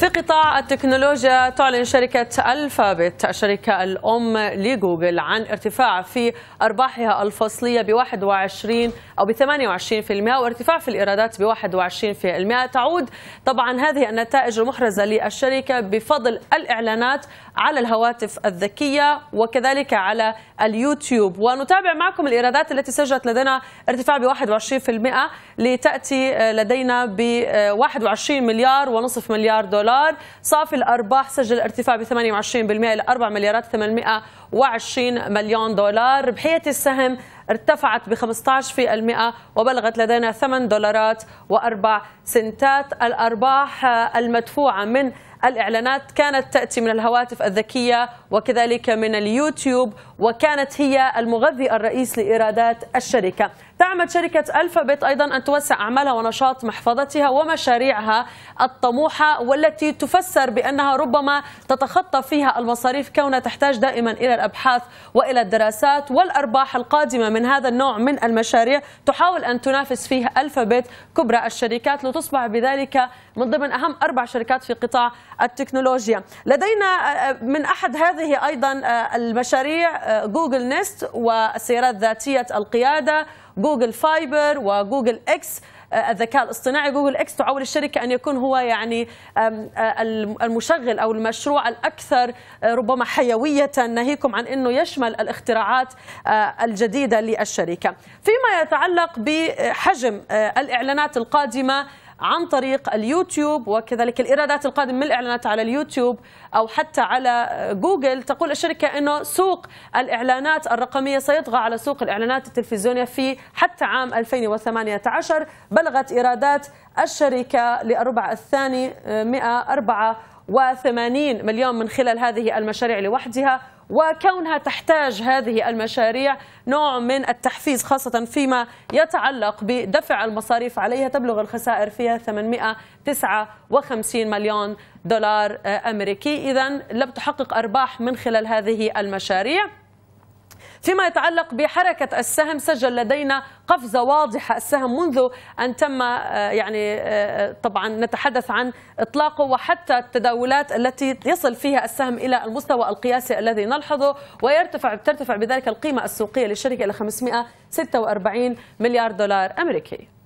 في قطاع التكنولوجيا تعلن شركة الفابت الشركة الأم لجوجل عن ارتفاع في أرباحها الفصلية ب 21 أو ب 28% وارتفاع في الإيرادات ب 21% تعود طبعا هذه النتائج المحرزة للشركة بفضل الإعلانات على الهواتف الذكية وكذلك على اليوتيوب ونتابع معكم الإيرادات التي سجلت لدينا ارتفاع ب 21% لتأتي لدينا ب 21 مليار ونصف مليار دولار دولار صافي الأرباح سجل ارتفاع ب 28% إلى 4 مليارات 820 مليون دولار ربحية السهم ارتفعت ب 15% وبلغت لدينا 8 دولارات وأربع سنتات الأرباح المدفوعة من الإعلانات كانت تأتي من الهواتف الذكية وكذلك من اليوتيوب وكانت هي المغذي الرئيس لإيرادات الشركة تعمد شركة ألفابت أيضا أن توسع أعمالها ونشاط محفظتها ومشاريعها الطموحة والتي تفسر بأنها ربما تتخطى فيها المصاريف كونها تحتاج دائما إلى الأبحاث وإلى الدراسات والأرباح القادمة من هذا النوع من المشاريع تحاول أن تنافس فيها ألفابت كبرى الشركات لتصبح بذلك من ضمن أهم أربع شركات في قطاع التكنولوجيا لدينا آه، من أحد هذه أيضا آه، المشاريع آه، جوجل نست والسيارات ذاتية القيادة جوجل فايبر وجوجل اكس آه، الذكاء الاصطناعي جوجل اكس تعول الشركه ان يكون هو يعني آه، المشغل او المشروع الاكثر آه، ربما حيويه ناهيكم عن انه يشمل الاختراعات الجديده للشركه. فيما يتعلق بحجم الاعلانات القادمه عن طريق اليوتيوب وكذلك الإيرادات القادمة من الإعلانات على اليوتيوب أو حتى على جوجل تقول الشركة أنه سوق الإعلانات الرقمية سيطغى على سوق الإعلانات التلفزيونية في حتى عام 2018 بلغت إيرادات الشركة للربع الثاني 104 و80 مليون من خلال هذه المشاريع لوحدها وكونها تحتاج هذه المشاريع نوع من التحفيز خاصة فيما يتعلق بدفع المصاريف عليها تبلغ الخسائر فيها 859 مليون دولار أمريكي إذا لم تحقق أرباح من خلال هذه المشاريع فيما يتعلق بحركة السهم سجل لدينا قفزة واضحة السهم منذ أن تم آه، يعني آه، آه، طبعا نتحدث عن إطلاقه وحتى التداولات التي يصل فيها السهم إلى المستوى القياسي الذي نلحظه ويرتفع ترتفع بذلك القيمة السوقية للشركة إلى 546 مليار دولار أمريكي